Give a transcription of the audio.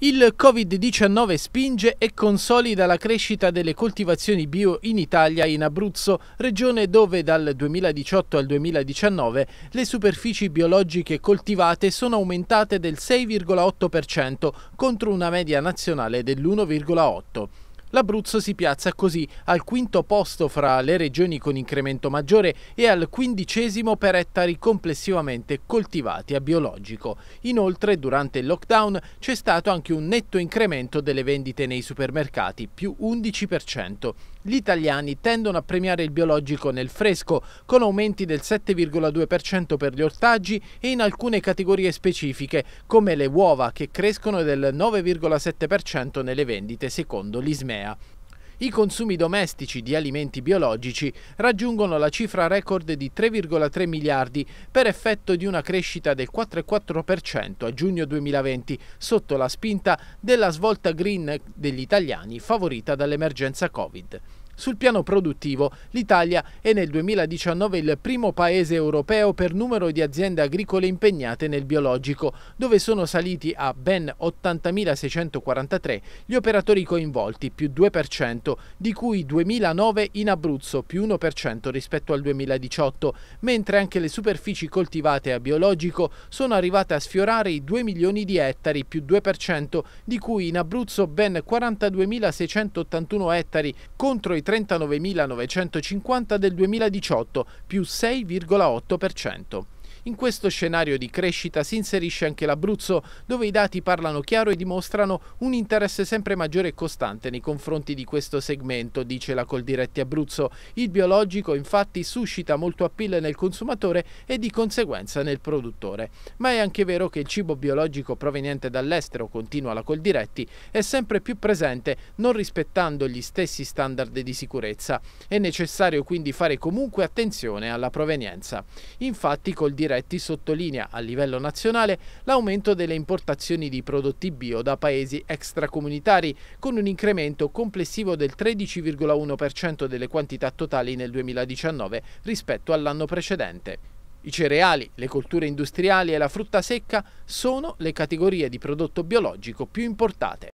Il Covid-19 spinge e consolida la crescita delle coltivazioni bio in Italia e in Abruzzo, regione dove dal 2018 al 2019 le superfici biologiche coltivate sono aumentate del 6,8% contro una media nazionale dell'1,8%. L'Abruzzo si piazza così al quinto posto fra le regioni con incremento maggiore e al quindicesimo per ettari complessivamente coltivati a biologico. Inoltre, durante il lockdown c'è stato anche un netto incremento delle vendite nei supermercati, più 11%. Gli italiani tendono a premiare il biologico nel fresco, con aumenti del 7,2% per gli ortaggi e in alcune categorie specifiche, come le uova, che crescono del 9,7% nelle vendite, secondo l'ISME. Crimea. I consumi domestici di alimenti biologici raggiungono la cifra record di 3,3 miliardi per effetto di una crescita del 4,4% a giugno 2020, sotto la spinta della svolta green degli italiani favorita dall'emergenza Covid. Sul piano produttivo, l'Italia è nel 2019 il primo paese europeo per numero di aziende agricole impegnate nel biologico, dove sono saliti a ben 80.643 gli operatori coinvolti, più 2%, di cui 2.009 in Abruzzo, più 1% rispetto al 2018, mentre anche le superfici coltivate a biologico sono arrivate a sfiorare i 2 milioni di ettari, più 2%, di cui in Abruzzo ben 42.681 ettari contro i 39.950 del 2018, più 6,8%. In questo scenario di crescita si inserisce anche l'Abruzzo, dove i dati parlano chiaro e dimostrano un interesse sempre maggiore e costante nei confronti di questo segmento, dice la Coldiretti Abruzzo. Il biologico infatti suscita molto appeal nel consumatore e di conseguenza nel produttore. Ma è anche vero che il cibo biologico proveniente dall'estero, continua la Coldiretti, è sempre più presente, non rispettando gli stessi standard di sicurezza. È necessario quindi fare comunque attenzione alla provenienza. Infatti Coldiretti indiretti sottolinea a livello nazionale l'aumento delle importazioni di prodotti bio da paesi extracomunitari, con un incremento complessivo del 13,1% delle quantità totali nel 2019 rispetto all'anno precedente. I cereali, le colture industriali e la frutta secca sono le categorie di prodotto biologico più importate.